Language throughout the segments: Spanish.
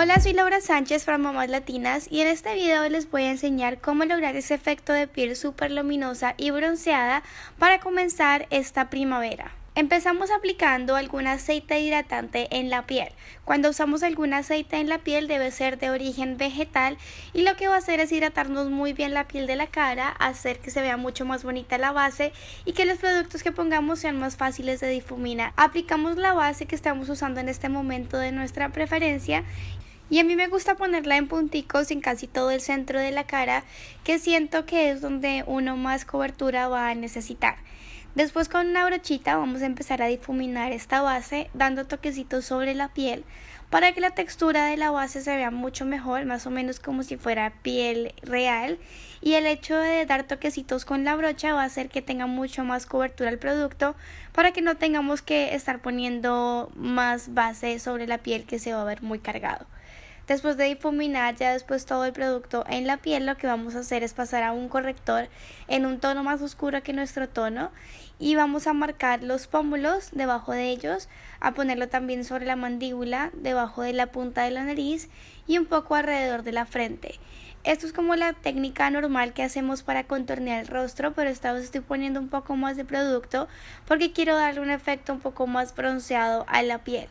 Hola, soy Laura Sánchez para Mamás Latinas y en este video les voy a enseñar cómo lograr ese efecto de piel súper luminosa y bronceada para comenzar esta primavera. Empezamos aplicando algún aceite hidratante en la piel. Cuando usamos algún aceite en la piel debe ser de origen vegetal y lo que va a hacer es hidratarnos muy bien la piel de la cara, hacer que se vea mucho más bonita la base y que los productos que pongamos sean más fáciles de difuminar. Aplicamos la base que estamos usando en este momento de nuestra preferencia y a mí me gusta ponerla en punticos en casi todo el centro de la cara, que siento que es donde uno más cobertura va a necesitar. Después con una brochita vamos a empezar a difuminar esta base dando toquecitos sobre la piel para que la textura de la base se vea mucho mejor, más o menos como si fuera piel real y el hecho de dar toquecitos con la brocha va a hacer que tenga mucho más cobertura el producto para que no tengamos que estar poniendo más base sobre la piel que se va a ver muy cargado. Después de difuminar ya después todo el producto en la piel, lo que vamos a hacer es pasar a un corrector en un tono más oscuro que nuestro tono y vamos a marcar los pómulos debajo de ellos, a ponerlo también sobre la mandíbula, debajo de la punta de la nariz y un poco alrededor de la frente. Esto es como la técnica normal que hacemos para contornear el rostro, pero esta vez estoy poniendo un poco más de producto porque quiero darle un efecto un poco más bronceado a la piel.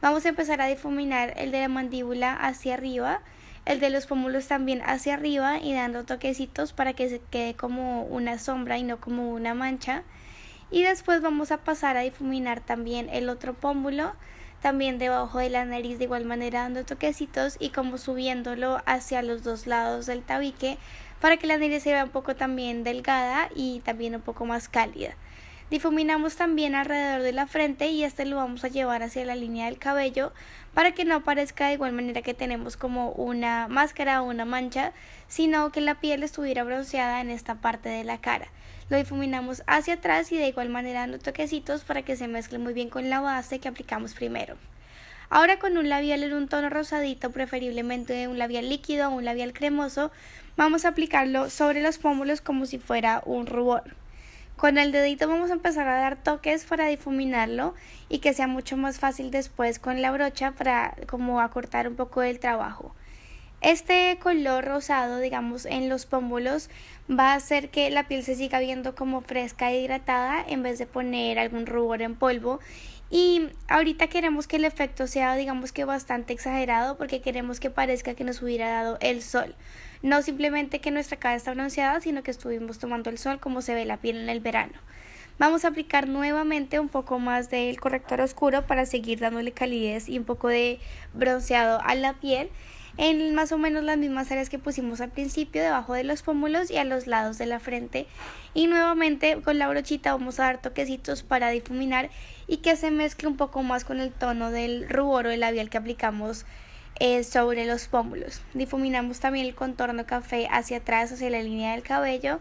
Vamos a empezar a difuminar el de la mandíbula hacia arriba, el de los pómulos también hacia arriba y dando toquecitos para que se quede como una sombra y no como una mancha. Y después vamos a pasar a difuminar también el otro pómulo, también debajo de la nariz de igual manera dando toquecitos y como subiéndolo hacia los dos lados del tabique para que la nariz se vea un poco también delgada y también un poco más cálida. Difuminamos también alrededor de la frente y este lo vamos a llevar hacia la línea del cabello para que no aparezca de igual manera que tenemos como una máscara o una mancha, sino que la piel estuviera bronceada en esta parte de la cara. Lo difuminamos hacia atrás y de igual manera dando toquecitos para que se mezcle muy bien con la base que aplicamos primero. Ahora con un labial en un tono rosadito, preferiblemente un labial líquido o un labial cremoso, vamos a aplicarlo sobre los pómulos como si fuera un rubor. Con el dedito vamos a empezar a dar toques para difuminarlo y que sea mucho más fácil después con la brocha para como acortar un poco el trabajo. Este color rosado, digamos, en los pómulos va a hacer que la piel se siga viendo como fresca e hidratada en vez de poner algún rubor en polvo y ahorita queremos que el efecto sea, digamos que bastante exagerado, porque queremos que parezca que nos hubiera dado el sol. No simplemente que nuestra cara está bronceada, sino que estuvimos tomando el sol como se ve la piel en el verano. Vamos a aplicar nuevamente un poco más del corrector oscuro para seguir dándole calidez y un poco de bronceado a la piel en más o menos las mismas áreas que pusimos al principio, debajo de los pómulos y a los lados de la frente. Y nuevamente con la brochita vamos a dar toquecitos para difuminar y que se mezcle un poco más con el tono del rubor o el labial que aplicamos eh, sobre los pómulos. Difuminamos también el contorno café hacia atrás, hacia la línea del cabello.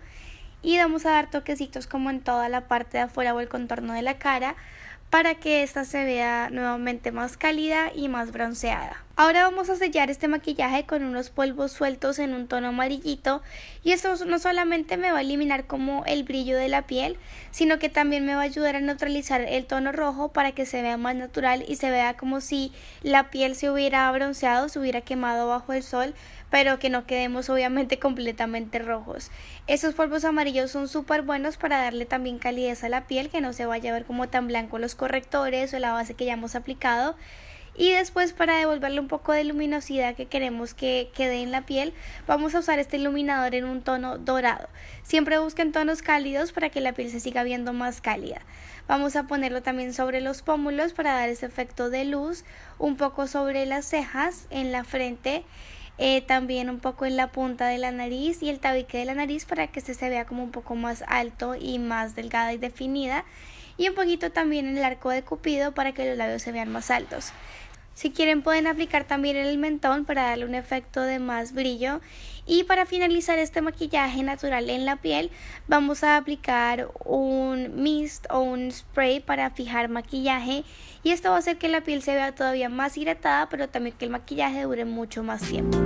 Y vamos a dar toquecitos como en toda la parte de afuera o el contorno de la cara para que ésta se vea nuevamente más cálida y más bronceada. Ahora vamos a sellar este maquillaje con unos polvos sueltos en un tono amarillito y esto no solamente me va a eliminar como el brillo de la piel, sino que también me va a ayudar a neutralizar el tono rojo para que se vea más natural y se vea como si la piel se hubiera bronceado, se hubiera quemado bajo el sol, pero que no quedemos obviamente completamente rojos. Estos polvos amarillos son súper buenos para darle también calidez a la piel, que no se vaya a ver como tan blanco los correctores o la base que ya hemos aplicado y después para devolverle un poco de luminosidad que queremos que quede en la piel vamos a usar este iluminador en un tono dorado siempre busquen tonos cálidos para que la piel se siga viendo más cálida vamos a ponerlo también sobre los pómulos para dar ese efecto de luz un poco sobre las cejas en la frente eh, también un poco en la punta de la nariz y el tabique de la nariz para que este se vea como un poco más alto y más delgada y definida y un poquito también en el arco de Cupido para que los labios se vean más altos. Si quieren pueden aplicar también en el mentón para darle un efecto de más brillo. Y para finalizar este maquillaje natural en la piel vamos a aplicar un mist o un spray para fijar maquillaje. Y esto va a hacer que la piel se vea todavía más hidratada pero también que el maquillaje dure mucho más tiempo.